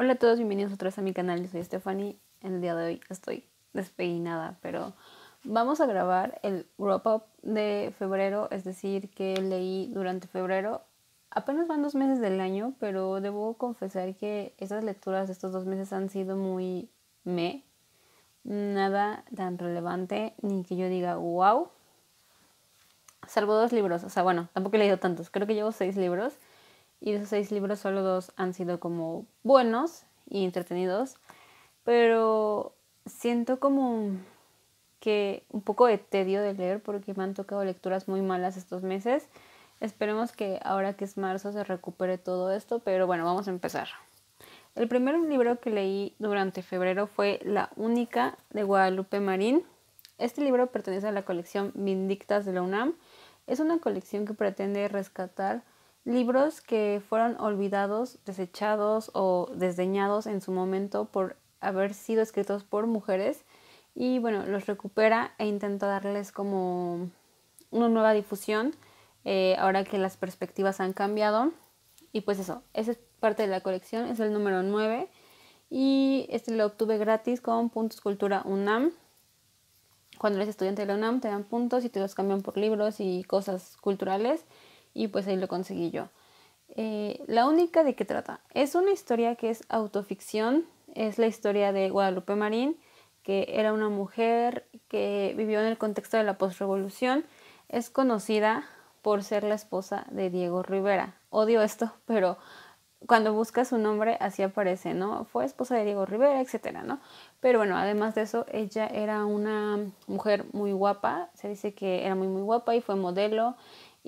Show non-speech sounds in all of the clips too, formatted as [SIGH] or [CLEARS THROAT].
Hola a todos, bienvenidos otra vez a mi canal, soy Stephanie. El día de hoy estoy despeinada, pero vamos a grabar el wrap-up de febrero, es decir, que leí durante febrero. Apenas van dos meses del año, pero debo confesar que estas lecturas de estos dos meses han sido muy me, nada tan relevante, ni que yo diga wow. Salvo dos libros, o sea, bueno, tampoco he leído tantos, creo que llevo seis libros y de esos seis libros solo dos han sido como buenos y entretenidos, pero siento como que un poco de tedio de leer porque me han tocado lecturas muy malas estos meses. Esperemos que ahora que es marzo se recupere todo esto, pero bueno, vamos a empezar. El primer libro que leí durante febrero fue La Única de Guadalupe Marín. Este libro pertenece a la colección Vindictas de la UNAM. Es una colección que pretende rescatar libros que fueron olvidados, desechados o desdeñados en su momento por haber sido escritos por mujeres y bueno, los recupera e intenta darles como una nueva difusión eh, ahora que las perspectivas han cambiado y pues eso, esa es parte de la colección, es el número 9 y este lo obtuve gratis con Puntos Cultura UNAM. Cuando eres estudiante de la UNAM te dan puntos y te los cambian por libros y cosas culturales y pues ahí lo conseguí yo. Eh, la única de qué trata. Es una historia que es autoficción, es la historia de Guadalupe Marín, que era una mujer que vivió en el contexto de la postrevolución, es conocida por ser la esposa de Diego Rivera. Odio esto, pero cuando buscas su nombre así aparece, ¿no? Fue esposa de Diego Rivera, etcétera, ¿no? Pero bueno, además de eso, ella era una mujer muy guapa, se dice que era muy muy guapa y fue modelo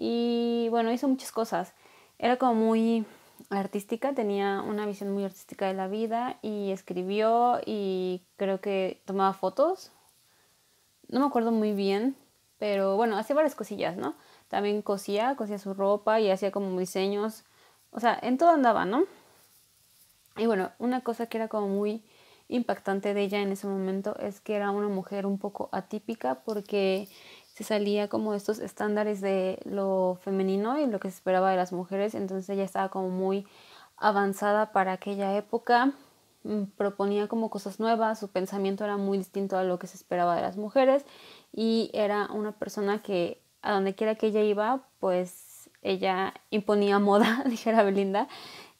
y bueno, hizo muchas cosas. Era como muy artística, tenía una visión muy artística de la vida y escribió y creo que tomaba fotos. No me acuerdo muy bien, pero bueno, hacía varias cosillas, ¿no? También cosía, cosía su ropa y hacía como diseños. O sea, en todo andaba, ¿no? Y bueno, una cosa que era como muy impactante de ella en ese momento es que era una mujer un poco atípica porque salía como de estos estándares de lo femenino y lo que se esperaba de las mujeres, entonces ella estaba como muy avanzada para aquella época, mm, proponía como cosas nuevas, su pensamiento era muy distinto a lo que se esperaba de las mujeres y era una persona que a donde quiera que ella iba, pues ella imponía [LAUGHS] moda, dijera Belinda,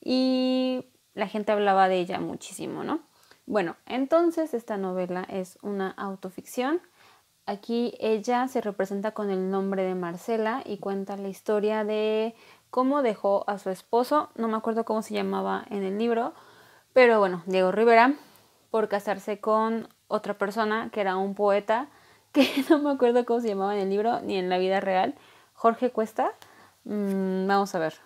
y la gente hablaba de ella muchísimo, ¿no? Bueno, entonces esta novela es una autoficción Aquí ella se representa con el nombre de Marcela y cuenta la historia de cómo dejó a su esposo, no me acuerdo cómo se llamaba en el libro, pero bueno, Diego Rivera, por casarse con otra persona que era un poeta, [LAUGHS] que no me acuerdo cómo se llamaba en el libro ni en la vida real, Jorge Cuesta. Mm, vamos a ver.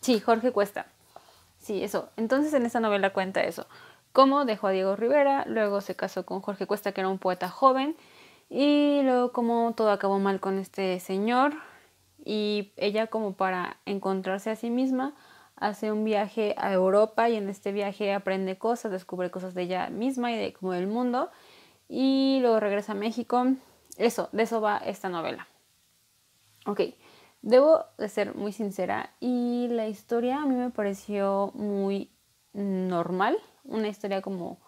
Sí, Jorge Cuesta. Sí, eso. Entonces en esta novela cuenta eso como dejó a Diego Rivera, luego se casó con Jorge Cuesta, que era un poeta joven, y luego como todo acabó mal con este señor, y ella como para encontrarse a sí misma, hace un viaje a Europa y en este viaje aprende cosas, descubre cosas de ella misma y de como del mundo, y luego regresa a México. Eso, de eso va esta novela. Ok, debo de ser muy sincera y la historia a mí me pareció muy normal, una historia como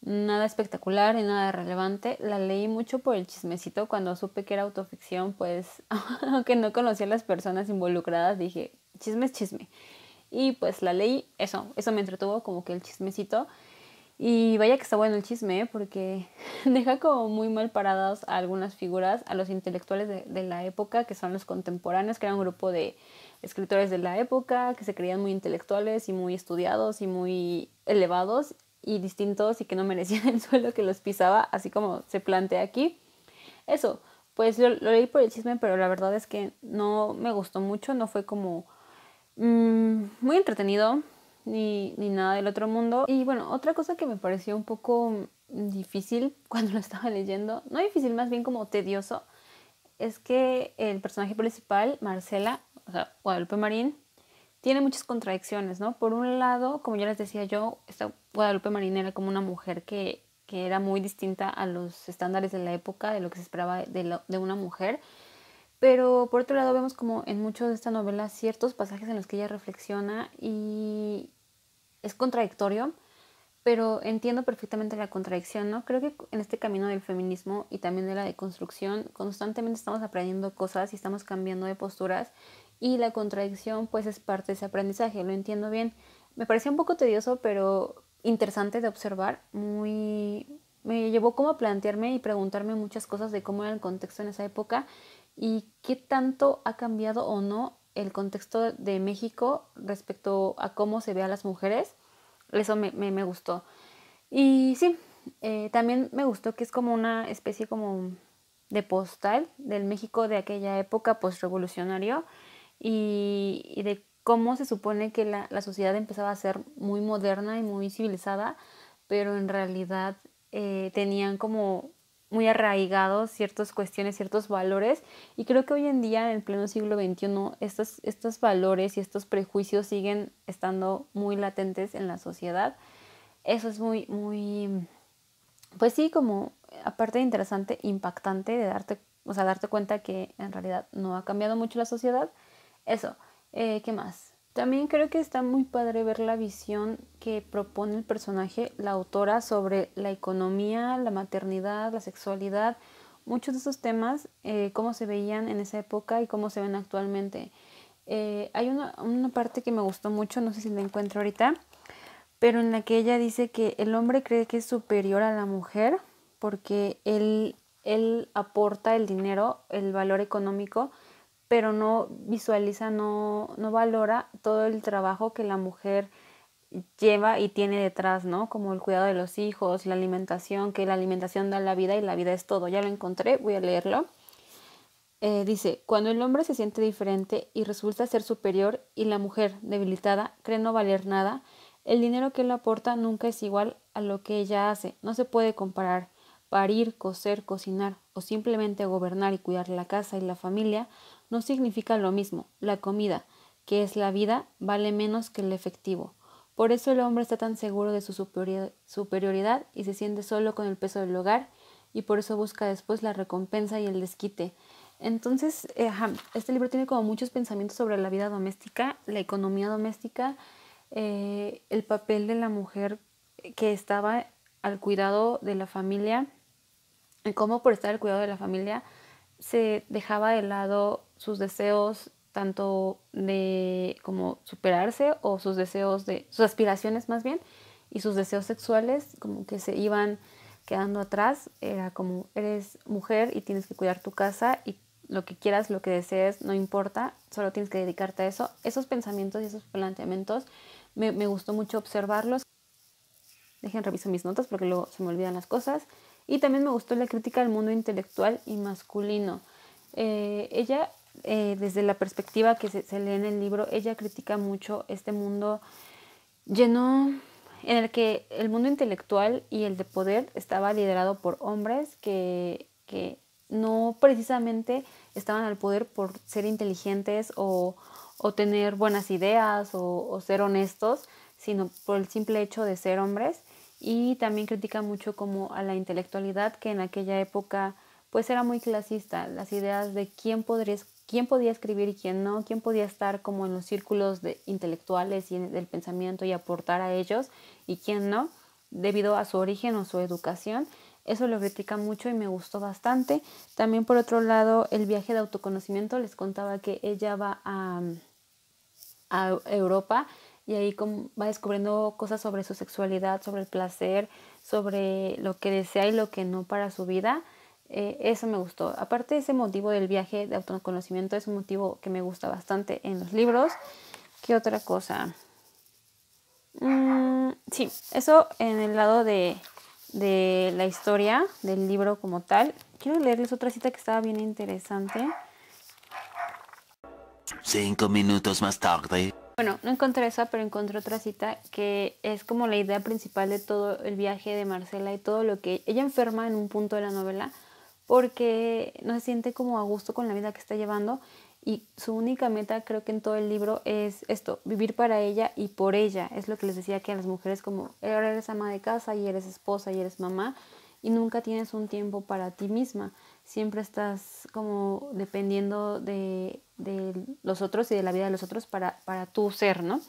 nada espectacular y nada relevante. La leí mucho por el chismecito cuando supe que era autoficción, pues [LAUGHS] aunque no conocía a las personas involucradas, dije, chisme es chisme. Y pues la leí, eso, eso me entretuvo como que el chismecito. Y vaya que está bueno el chisme, ¿eh? porque [LAUGHS] deja como muy mal paradas a algunas figuras, a los intelectuales de, de, la época, que son los contemporáneos, que era un grupo de escritores de la época que se creían muy intelectuales y muy estudiados y muy elevados y distintos y que no merecían [LAUGHS] el suelo que los pisaba, así como se plantea aquí. Eso, pues lo, leí por el chisme, pero la verdad es que no me gustó mucho, no fue como mm, muy entretenido ni, ni nada del otro mundo. Y bueno, otra cosa que me pareció un poco difícil [LAUGHS] cuando lo estaba leyendo, no difícil, más bien como tedioso, es que el personaje principal, Marcela, o sea, Guadalupe Marín, tiene muchas contradicciones, ¿no? Por un lado, como ya les decía yo, esta Guadalupe Marín era como una mujer que, era muy distinta a los estándares de la época, de lo que se esperaba de, de una mujer. Pero por otro lado vemos como en muchos de esta novela ciertos pasajes en los que ella reflexiona y es contradictorio, pero entiendo perfectamente la contradicción, ¿no? Creo que en este camino del feminismo y también de la deconstrucción constantemente estamos aprendiendo cosas y estamos cambiando de posturas y la contradicción pues es parte de ese aprendizaje, lo entiendo bien. Me pareció un poco tedioso, pero interesante de observar, muy me llevó como a plantearme y preguntarme muchas cosas de cómo era el contexto en esa época y qué tanto ha cambiado o no el contexto de México respecto a cómo se ve a las mujeres. Eso me, gustó. Y sí, eh, también me gustó que es como una especie como de postal del México de aquella época postrevolucionario revolucionario y, de cómo se supone que la, sociedad empezaba a ser muy moderna y muy civilizada, pero en realidad eh, tenían como muy arraigados ciertas cuestiones, ciertos valores, y creo que hoy en día, en el pleno siglo XXI, estos, valores y estos prejuicios siguen estando muy latentes en la sociedad. Eso es muy, muy, pues sí, como aparte interesante, impactante de darte, o sea, darte cuenta que en realidad no ha cambiado mucho la sociedad, eso, eh, ¿qué más? También creo que está muy padre ver la visión que propone el personaje, la autora, sobre la economía, la maternidad, la sexualidad, muchos de esos temas, eh, cómo se veían en esa época y cómo se ven actualmente. Eh, hay una, una parte que me gustó mucho, no sé si la encuentro ahorita, pero en la que ella dice que el hombre cree que es superior a la mujer porque él, él aporta el dinero, el valor económico, pero no visualiza, no, valora todo el trabajo que la mujer lleva y tiene detrás, ¿no? Como el cuidado de los hijos, la alimentación, que la alimentación da la vida y la vida es todo. Ya lo encontré, voy a leerlo. Eh, dice, cuando el hombre se siente diferente y resulta ser superior y la mujer debilitada cree no valer nada, el dinero que él aporta nunca es igual a lo que ella hace, no se puede comparar. Parir, coser, cocinar o simplemente gobernar y cuidar la casa y la familia no significa lo mismo. La comida, que es la vida, vale menos que el efectivo. Por eso el hombre está tan seguro de su superioridad y se siente solo con el peso del hogar y por eso busca después la recompensa y el desquite. Entonces, eh, este libro tiene como muchos pensamientos sobre la vida doméstica, la economía doméstica, eh, el papel de la mujer que estaba al cuidado de la familia, y cómo por estar al cuidado de la familia se dejaba de lado sus deseos tanto de como superarse o sus deseos de sus aspiraciones más bien y sus deseos sexuales como que se iban quedando atrás era como eres mujer y tienes que cuidar tu casa y lo que quieras lo que desees no importa solo tienes que dedicarte a eso esos pensamientos y esos planteamientos me, gustó mucho observarlos dejen reviso mis notas porque luego se me olvidan las cosas y también me gustó la crítica al mundo intelectual y masculino eh, ella eh, desde la perspectiva que se, lee en el libro, ella critica mucho este mundo lleno en el que el mundo intelectual y el de poder estaba liderado por hombres que, que no precisamente estaban al poder por ser inteligentes o, o tener buenas ideas o, ser honestos, sino por el simple hecho de ser hombres. Y también critica mucho como a la intelectualidad que en aquella época pues era muy clasista, las ideas de quién podría quién podía escribir y quién no, quién podía estar como en los círculos de intelectuales y del pensamiento y aportar a ellos y quién no, debido a su origen o su educación. Eso lo critica mucho y me gustó bastante. También por otro lado, el viaje de autoconocimiento, les contaba que ella va a, a Europa y ahí va descubriendo cosas sobre su sexualidad, sobre el placer, sobre lo que desea y lo que no para su vida. Eh, eso me gustó. Aparte, ese motivo del viaje de autoconocimiento es un motivo que me gusta bastante en los libros. ¿Qué otra cosa? Mm, sí, eso en el lado de, de, la historia del libro como tal. Quiero leerles otra cita que estaba bien interesante. Cinco minutos más tarde. Bueno, no encontré esa, pero encontré otra cita que es como la idea principal de todo el viaje de Marcela y todo lo que ella enferma en un punto de la novela porque no se siente como a gusto con la vida que está llevando y su única meta creo que en todo el libro es esto, vivir para ella y por ella. Es lo que les decía que a las mujeres como ahora eres ama de casa y eres esposa y eres mamá y nunca tienes un tiempo para ti misma. Siempre estás como dependiendo de, los otros y de la vida de los otros para, para tu ser, ¿no?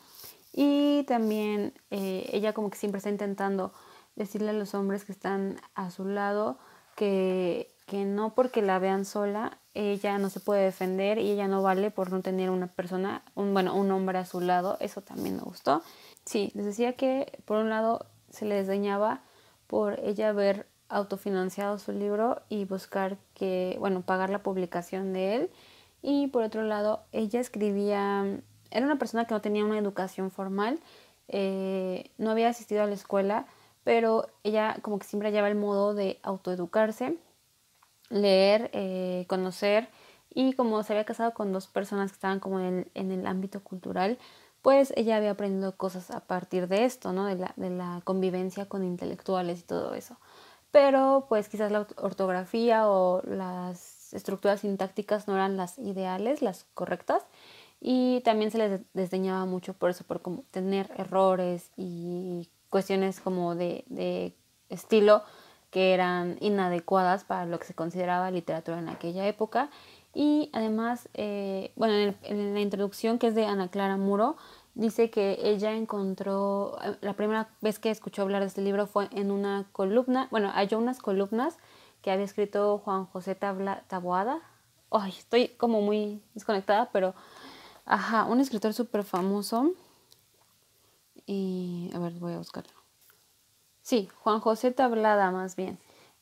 Y también eh, ella como que siempre está intentando decirle a los hombres que están a su lado que que no porque la vean sola, ella no se puede defender y ella no vale por no tener una persona, un, bueno, un hombre a su lado, eso también me gustó. Sí, les decía que por un lado se le desdeñaba por ella haber autofinanciado su libro y buscar que, bueno, pagar la publicación de él. Y por otro lado, ella escribía, era una persona que no tenía una educación formal, eh, no había asistido a la escuela, pero ella como que siempre lleva el modo de autoeducarse leer, eh, conocer y como se había casado con dos personas que estaban como en el, en el, ámbito cultural, pues ella había aprendido cosas a partir de esto, ¿no? De la, de la convivencia con intelectuales y todo eso. Pero pues quizás la ortografía o las estructuras sintácticas no eran las ideales, las correctas, y también se les desdeñaba mucho por eso, por como tener errores y cuestiones como de, de estilo que eran inadecuadas para lo que se consideraba literatura en aquella época. Y además, eh, bueno, en, la introducción que es de Ana Clara Muro, dice que ella encontró, eh, la primera vez que escuchó hablar de este libro fue en una columna, bueno, halló unas columnas que había escrito Juan José Taboada. Ay, estoy como muy desconectada, pero, ajá, un escritor súper famoso. Y, a ver, voy a buscarlo. Sí, Juan José Tablada más bien.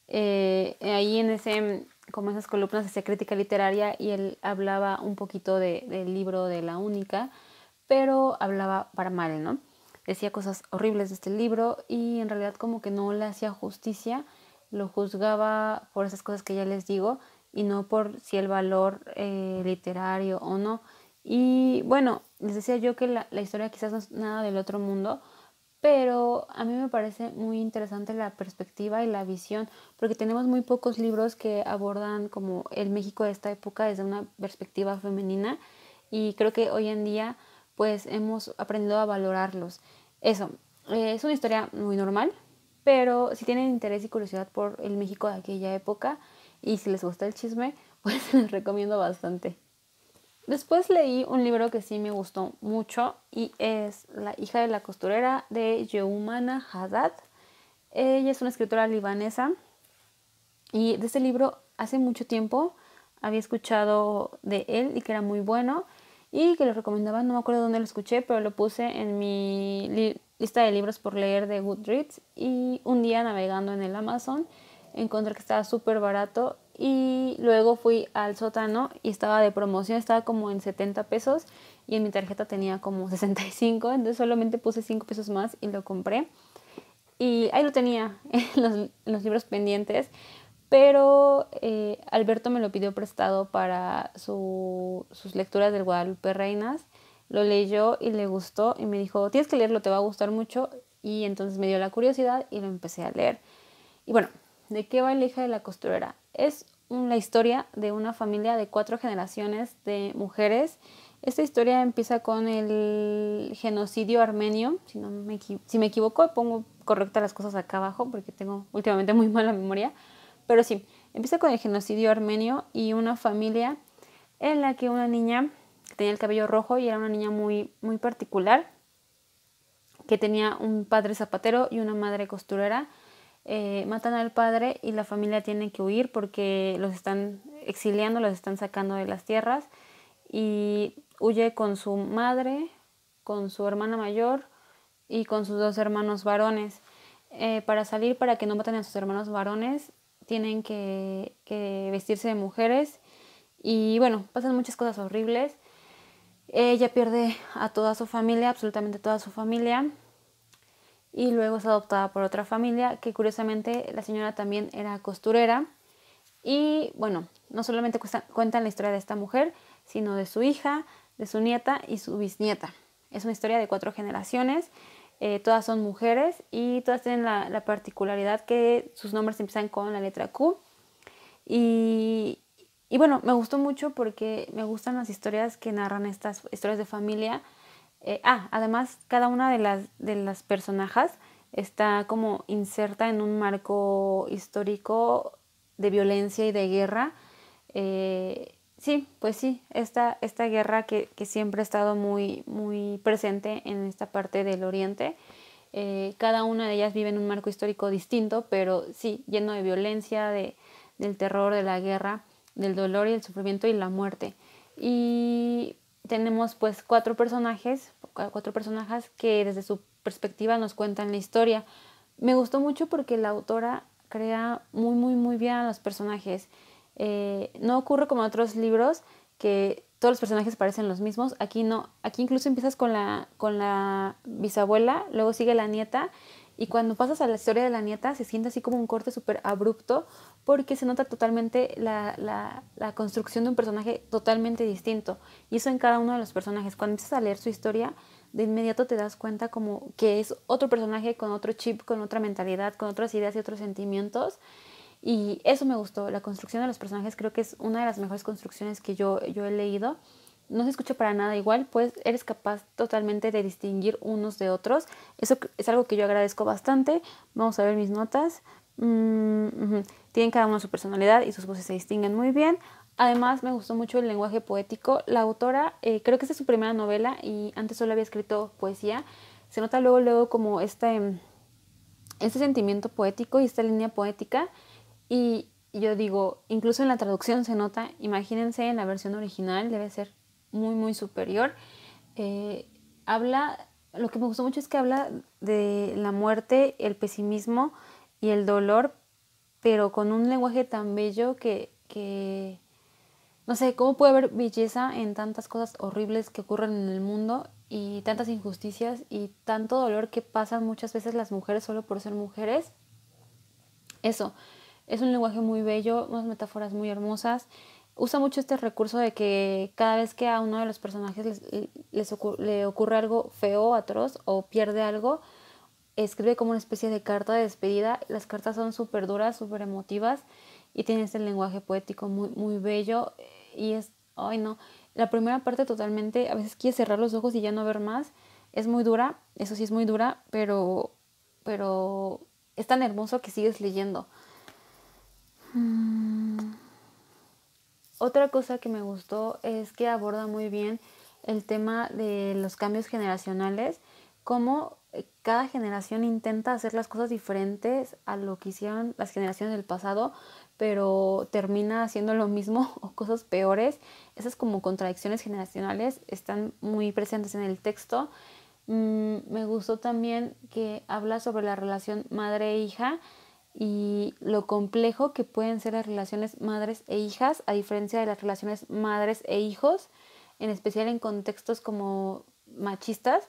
Eh, ahí en ese, como esas columnas de crítica literaria y él hablaba un poquito de, del libro de La Única, pero hablaba para mal, ¿no? Decía cosas horribles de este libro y en realidad como que no le hacía justicia, lo juzgaba por esas cosas que ya les digo y no por si el valor eh, literario o no. Y bueno, les decía yo que la, la historia quizás no es nada del otro mundo, pero a mí me parece muy interesante la perspectiva y la visión, porque tenemos muy pocos libros que abordan como el México de esta época desde una perspectiva femenina y creo que hoy en día pues hemos aprendido a valorarlos. Eso, eh, es una historia muy normal, pero si tienen interés y curiosidad por el México de aquella época y si les gusta el chisme, [LAUGHS] pues les recomiendo bastante. Después leí un libro que sí me gustó mucho y es La hija de la costurera de Yeumana Haddad. Ella es una escritora libanesa y de este libro hace mucho tiempo había escuchado de él y que era muy bueno y que lo recomendaba, no me acuerdo dónde lo escuché, pero lo puse en mi lista de libros por leer de Goodreads y un día navegando en el Amazon encontré que estaba súper barato y luego fui al sótano y estaba de promoción, estaba como en 70 pesos y en mi tarjeta tenía como 65, entonces solamente puse 5 pesos más y lo compré. Y ahí lo tenía [LAUGHS] en los, libros pendientes, pero eh, Alberto me lo pidió prestado para sus lecturas del Guadalupe Reinas, lo leyó y le gustó y me dijo, tienes que leerlo, te va a gustar mucho. Y entonces me dio la curiosidad y lo empecé a leer. Y bueno, ¿de qué va El hija de la costurera? Es la historia de una familia de cuatro generaciones de mujeres. Esta historia empieza con el genocidio armenio. Si, me, si me equivoco, pongo correctas las cosas acá abajo porque tengo últimamente muy mala memoria. Pero sí, empieza con el genocidio armenio y una familia en la que una niña que tenía el cabello rojo y era una niña muy, muy particular, que tenía un padre zapatero y una madre costurera eh, matan al padre y la familia tiene que huir porque los están exiliando, los están sacando de las tierras y huye con su madre, con su hermana mayor y con sus dos hermanos varones. Eh, para salir, para que no maten a sus hermanos varones, tienen que vestirse de mujeres y bueno, pasan muchas cosas horribles. Ella pierde a toda su familia, absolutamente toda su familia, y luego es adoptada por otra familia que curiosamente la señora también era costurera y bueno, no solamente cuentan la historia de esta mujer, sino de su hija, de su nieta y su bisnieta. Es una historia de cuatro generaciones, eh, todas son mujeres y todas tienen la, particularidad que sus nombres empiezan con la letra Q. Y, y bueno, me gustó mucho porque me gustan las historias que narran estas historias de familia eh, ah, además cada una de las, de las personajes está como inserta en un marco histórico de violencia y de guerra. Eh, sí, pues sí, esta, esta guerra que, siempre ha estado muy, muy presente en esta parte del Oriente. Eh, cada una de ellas vive en un marco histórico distinto, pero sí, lleno de violencia, de, del terror, de la guerra, del dolor y el sufrimiento y la muerte. Y tenemos pues cuatro personajes, cuatro personajes que desde su perspectiva nos cuentan la historia. Me gustó mucho porque la autora crea muy, muy, muy bien a los personajes. Eh, no ocurre como en otros libros que todos los personajes parecen los mismos. Aquí no. Aquí incluso empiezas con la, con la bisabuela, luego sigue la nieta y cuando pasas a la historia de la nieta, se siente así como un corte súper abrupto porque se nota totalmente la, construcción de un personaje totalmente distinto. Y eso en cada uno de los personajes. Cuando empiezas a leer su historia, de inmediato te das cuenta como que es otro personaje con otro chip, con otra mentalidad, con otras ideas y otros sentimientos. Y eso me gustó. La construcción de los personajes creo que es una de las mejores construcciones que yo he leído no se escucha para nada igual, pues eres capaz totalmente de distinguir unos de otros. Eso es algo que yo agradezco bastante. Vamos a ver mis notas. Mm, Tienen cada uno su personalidad y sus voces se distinguen muy bien. Además, me gustó mucho el lenguaje poético. La autora, eh, creo que esta es su primera novela y antes solo había escrito poesía. Se nota luego, luego como este, em, este sentimiento poético y esta línea poética. Y yo digo, incluso en la traducción se nota, imagínense en la versión original, debe ser muy, muy superior. Eh, habla, lo que me gustó mucho es que habla de la muerte, el pesimismo y el dolor, pero con un lenguaje tan bello que, que no sé, ¿cómo puede haber belleza en tantas cosas horribles que ocurren en el mundo y tantas injusticias y tanto dolor que pasan muchas veces las mujeres solo por ser mujeres? Eso, es un lenguaje muy bello, unas metáforas muy hermosas usa mucho este recurso de que cada vez que a uno de los personajes les, le ocurre algo feo, atroz o pierde algo, escribe como una especie de carta de despedida. Las cartas son súper duras, súper emotivas y tiene este lenguaje poético muy, muy bello y es, ay no, la primera parte totalmente, a veces quieres cerrar los ojos y ya no ver más. Es muy dura, eso sí es muy dura, pero, pero es tan hermoso que sigues leyendo. Mm. Otra cosa que me gustó es que aborda muy bien el tema de los cambios generacionales, cómo eh, cada generación intenta hacer las cosas diferentes a lo que hicieron las generaciones del pasado, pero termina haciendo lo mismo [LAUGHS] o cosas peores. Esas como contradicciones generacionales están muy presentes en el texto. Mm, me gustó también que habla sobre la relación madre e hija y lo complejo que pueden ser las relaciones madres e hijas, a diferencia de las relaciones madres e hijos, en especial en contextos como machistas.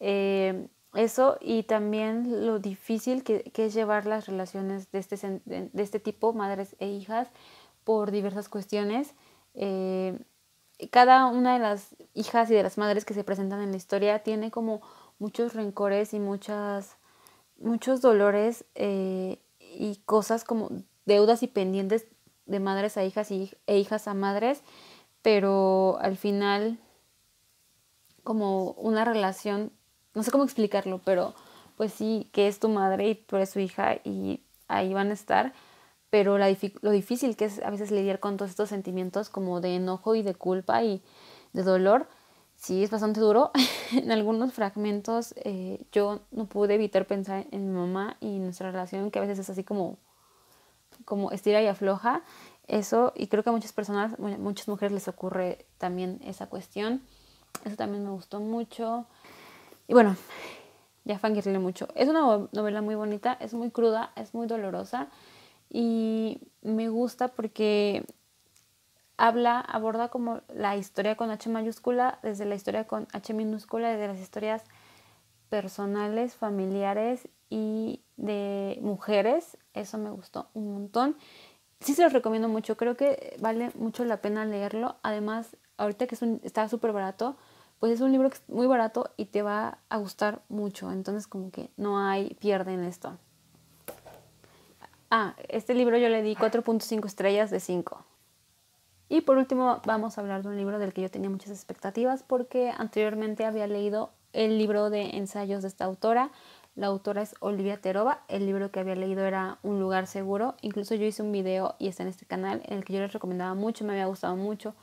Eh, eso y también lo difícil que, es llevar las relaciones de este, de este tipo, madres e hijas, por diversas cuestiones. Eh, cada una de las hijas y de las madres que se presentan en la historia tiene como muchos rencores y muchas, muchos dolores. Eh, y cosas como deudas y pendientes de madres a hijas e hijas a madres, pero al final como una relación, no sé cómo explicarlo, pero pues sí, que es tu madre y tú eres su hija y ahí van a estar, pero lo difícil que es a veces lidiar con todos estos sentimientos como de enojo y de culpa y de dolor, sí es bastante duro. [LAUGHS] en algunos fragmentos eh, yo no pude evitar pensar en mi mamá y nuestra relación, que a veces es así como, como estira y afloja. Eso, y creo que a muchas personas, muchas mujeres les ocurre también esa cuestión. Eso también me gustó mucho. Y bueno, ya fangirle mucho. Es una novela muy bonita, es muy cruda, es muy dolorosa y me gusta porque habla, aborda como la historia con H mayúscula, desde la historia con H minúscula, desde las historias personales, familiares y de mujeres. Eso me gustó un montón. Sí se los recomiendo mucho, creo que vale mucho la pena leerlo. Además, ahorita que es un, está súper barato, pues es un libro muy barato y te va a gustar mucho. Entonces como que no hay pierde en esto. Ah, este libro yo le di 4.5 estrellas de 5. Y por último vamos a hablar de un libro del que yo tenía muchas expectativas porque anteriormente había leído el libro de ensayos de esta autora. La autora es Olivia Teroba, El libro que había leído era Un lugar seguro. Incluso yo hice un video y está en este canal en el que yo les recomendaba mucho, me había gustado mucho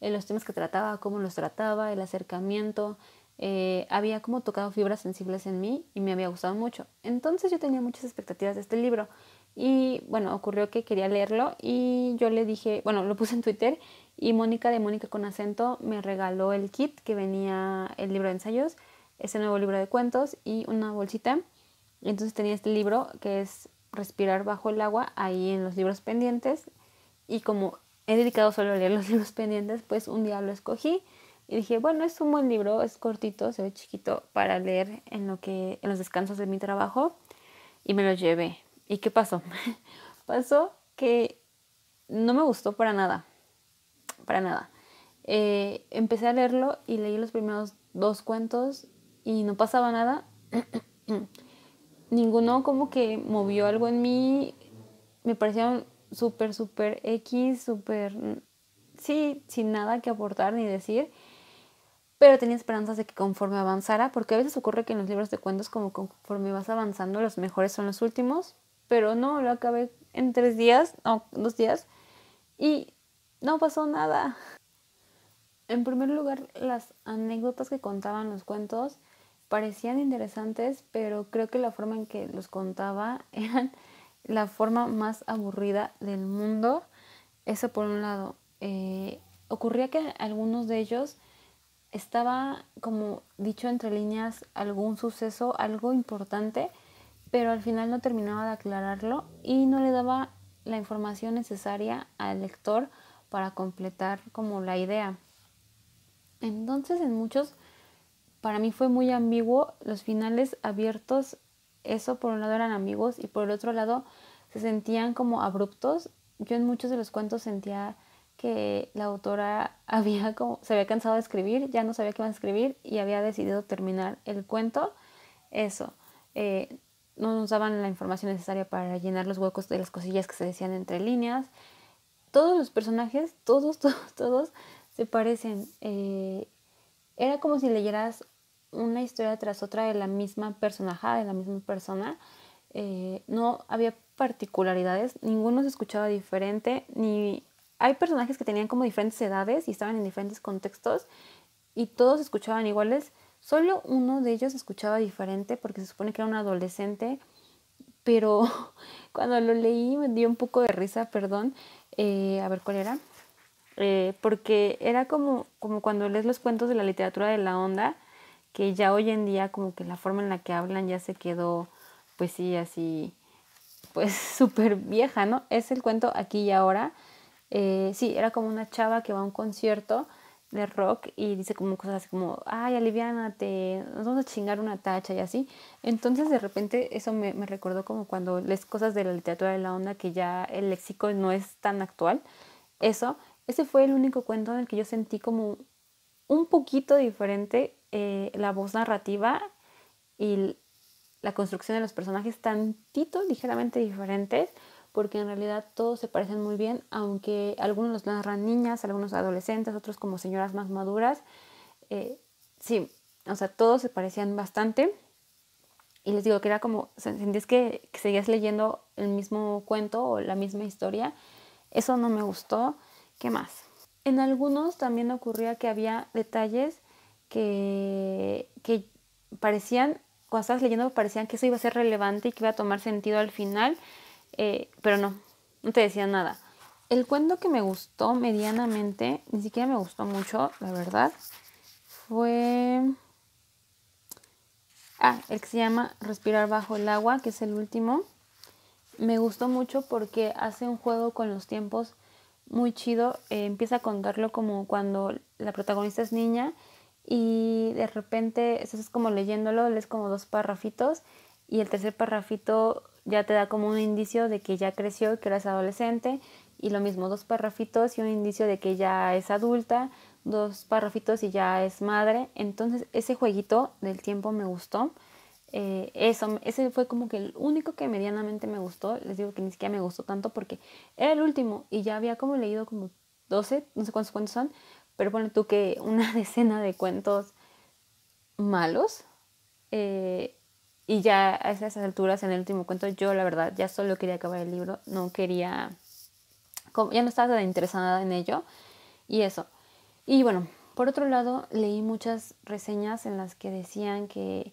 eh, los temas que trataba, cómo los trataba, el acercamiento, eh, había como tocado fibras sensibles en mí y me había gustado mucho. Entonces yo tenía muchas expectativas de este libro y bueno, ocurrió que quería leerlo y yo le dije, bueno, lo puse en Twitter y Mónica de Mónica con acento me regaló el kit que venía el libro de ensayos, ese nuevo libro de cuentos y una bolsita. Entonces tenía este libro que es Respirar bajo el agua ahí en los libros pendientes y como he dedicado solo a leer los [LAUGHS] libros pendientes, pues un día lo escogí y dije, bueno, es un buen libro, es cortito, se ve chiquito para leer en, lo que, en los descansos de mi trabajo. Y me lo llevé. ¿Y qué pasó? [LAUGHS] pasó que no me gustó para nada. Para nada. Eh, empecé a leerlo y leí los primeros dos cuentos y no pasaba nada. [CLEARS THROAT] Ninguno como que movió algo en mí. Me parecieron súper, súper X, súper... Mm, sí, sin nada que aportar ni decir pero tenía esperanzas de que conforme avanzara, porque a veces ocurre que en los libros de cuentos como conforme vas avanzando los mejores son los últimos, pero no, lo acabé en tres días, O dos días, y no pasó nada. En primer lugar, las anécdotas que contaban los cuentos parecían interesantes, pero creo que la forma en que los contaba [LAUGHS] eran la forma más aburrida del mundo. Eso por un lado. Eh, ocurría que algunos de ellos estaba como dicho entre líneas algún suceso, algo importante, pero al final no terminaba de aclararlo y no le daba la información necesaria al lector para completar como la idea. Entonces en muchos, para mí fue muy ambiguo, los finales abiertos, eso por un lado eran amigos y por el otro lado se sentían como abruptos. Yo en muchos de los cuentos sentía que la autora [LAUGHS] había como, se había cansado de escribir, ya no sabía qué iba a escribir y había decidido terminar el cuento. Eso, eh, no nos daban la información necesaria para llenar los huecos de las cosillas que se decían entre líneas. Todos los personajes, todos, [LAUGHS] todos, todos, se parecen. Eh, era como si leyeras una historia tras otra de la misma personajada de la misma persona. Eh, no había particularidades, ninguno se escuchaba diferente, ni hay personajes que tenían como diferentes edades y estaban en diferentes contextos y todos escuchaban iguales. Solo uno de ellos escuchaba diferente porque se supone que era un adolescente, pero [LAUGHS] cuando lo leí me dio un poco de risa, perdón. Eh, a ver cuál era. Eh, porque era como, como cuando lees los cuentos de la literatura de la onda, que ya hoy en día como que la forma en la que hablan ya se quedó, pues sí, así, pues [LAUGHS] súper vieja, ¿no? Es el cuento aquí y ahora eh, sí, era como una chava que va a un concierto de rock y dice como cosas así como, ay, aliviánate, nos vamos a chingar una tacha y así. Entonces de repente eso me, recordó como cuando lees cosas de la literatura de la onda que ya el léxico no es tan actual. Eso, ese fue el único cuento en el que yo sentí como un poquito diferente eh, la voz narrativa y la construcción de los personajes tantito ligeramente diferentes porque en realidad todos se parecen muy bien, aunque algunos los narran niñas, algunos adolescentes, otros como señoras más maduras. Eh, sí, o sea, todos se parecían bastante. Y les digo que era como, sentías que, que seguías leyendo el mismo cuento o la misma historia. Eso no me gustó. ¿Qué más? En algunos también ocurría que había detalles que, que parecían, cuando estabas leyendo, parecían que eso iba a ser relevante y que iba a tomar sentido al final, eh, pero no, no te decía nada. El cuento que me gustó medianamente, ni siquiera me gustó mucho, la verdad, fue... Ah, el que se llama Respirar bajo el agua, que es el último. Me gustó mucho porque hace un juego con los tiempos muy chido. Eh, empieza a contarlo como cuando la protagonista es niña y de repente, eso es como leyéndolo, lees como dos parrafitos y el tercer parrafito ya te da como un indicio de que ya creció que eres adolescente. Y lo mismo, dos parrafitos y un indicio de que ya es adulta, dos parrafitos y ya es madre. Entonces ese jueguito del tiempo me gustó. Eh, eso, ese fue como que el único que medianamente me gustó. Les digo que ni siquiera me gustó tanto porque era el último y ya había como leído como 12, no sé cuántos cuentos son, pero pone tú que una [LAUGHS] decena de cuentos malos. Eh, y ya a esas alturas, en el último cuento, yo la verdad ya solo quería acabar el libro, no quería, ya no estaba tan interesada en ello y eso. Y bueno, por otro lado, leí muchas reseñas en las que decían que,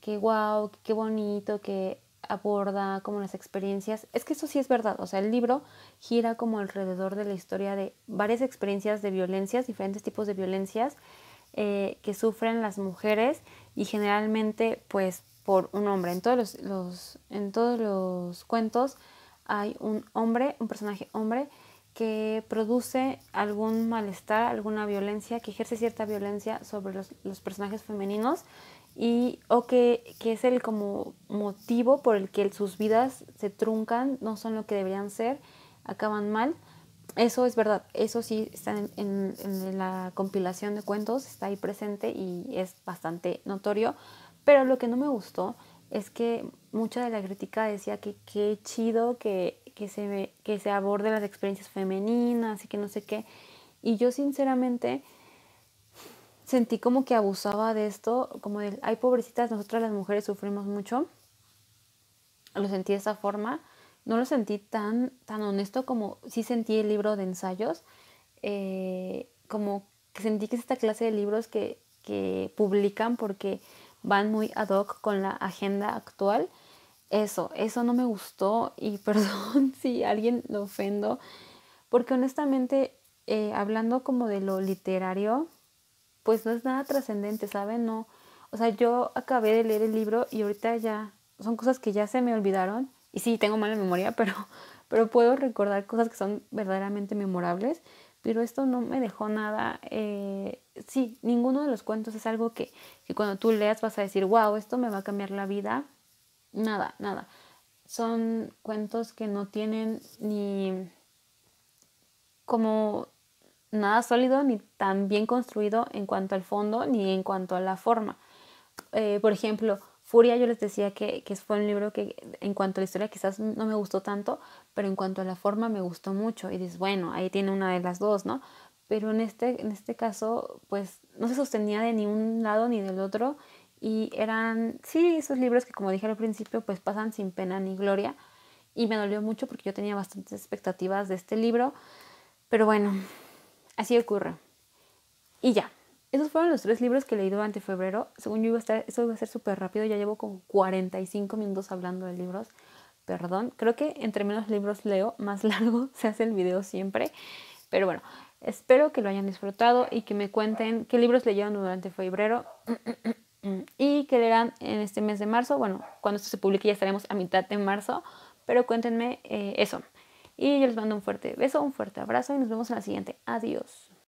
que wow, qué bonito, que aborda como las experiencias. Es que eso sí es verdad, o sea, el libro gira como alrededor de la historia de varias experiencias de violencias, diferentes tipos de violencias eh, que sufren las mujeres y generalmente pues por un hombre. En todos los, en todos los cuentos hay un hombre, un personaje hombre, que produce algún malestar, alguna violencia, que ejerce cierta violencia sobre los, los personajes femeninos y, o que, que, es el como motivo por el que sus vidas se truncan, no son lo que deberían ser, acaban mal. Eso es verdad, eso sí está en, en la compilación de cuentos, está ahí presente y es bastante notorio, pero lo que no me gustó es que mucha de la crítica decía que qué chido que, se, que se aborde las experiencias femeninas y que no sé qué. Y yo sinceramente sentí como que abusaba de esto, como de, ay pobrecitas, nosotras las mujeres sufrimos mucho. Lo sentí de esa forma. No lo sentí tan, tan honesto como sí sentí el libro de ensayos. Eh, como que sentí que es esta clase de libros que, que publican porque van muy ad hoc con la agenda actual. Eso, eso no me gustó y [LAUGHS] perdón si alguien lo ofendo, porque honestamente, eh, hablando como de lo literario, pues no es nada trascendente, ¿saben? No. O sea, yo acabé de leer el libro y ahorita ya son cosas que ya se me olvidaron. Y sí, tengo mala memoria, [LAUGHS] pero, pero puedo recordar cosas que son verdaderamente memorables pero esto no me dejó nada. Eh, sí, ninguno de los cuentos es algo que, cuando tú leas vas a decir, wow, esto me va a cambiar la vida. Nada, nada. Son cuentos que no tienen ni como nada sólido ni tan bien construido en cuanto al fondo ni en cuanto a la forma. Eh, por ejemplo, Furia yo les decía que, fue un libro que en cuanto a la historia quizás no me gustó tanto, pero en cuanto a la forma me gustó mucho. Y dices, bueno, ahí tiene una de las dos, ¿no? Pero en este, en este caso, pues no se sostenía de ni un lado ni del otro. Y eran, sí, esos libros que como dije al principio, pues pasan sin pena ni gloria. Y me dolió mucho porque yo tenía bastantes expectativas de este libro. Pero bueno, así ocurre. Y ya. Esos fueron los tres libros que leí durante febrero. Según yo iba a eso iba a ser súper rápido, ya llevo como 45 minutos hablando de libros. Perdón, creo que entre menos libros leo, más [LAUGHS] largo se hace el video siempre. Pero bueno, espero que lo hayan disfrutado y que me cuenten qué libros leyeron durante febrero [CLEARS THROAT] y qué leerán en este mes de marzo. Bueno, cuando esto se publique ya estaremos a mitad de marzo, pero cuéntenme eh, eso. Y yo les mando un fuerte beso, un fuerte abrazo y nos vemos en la siguiente. Adiós.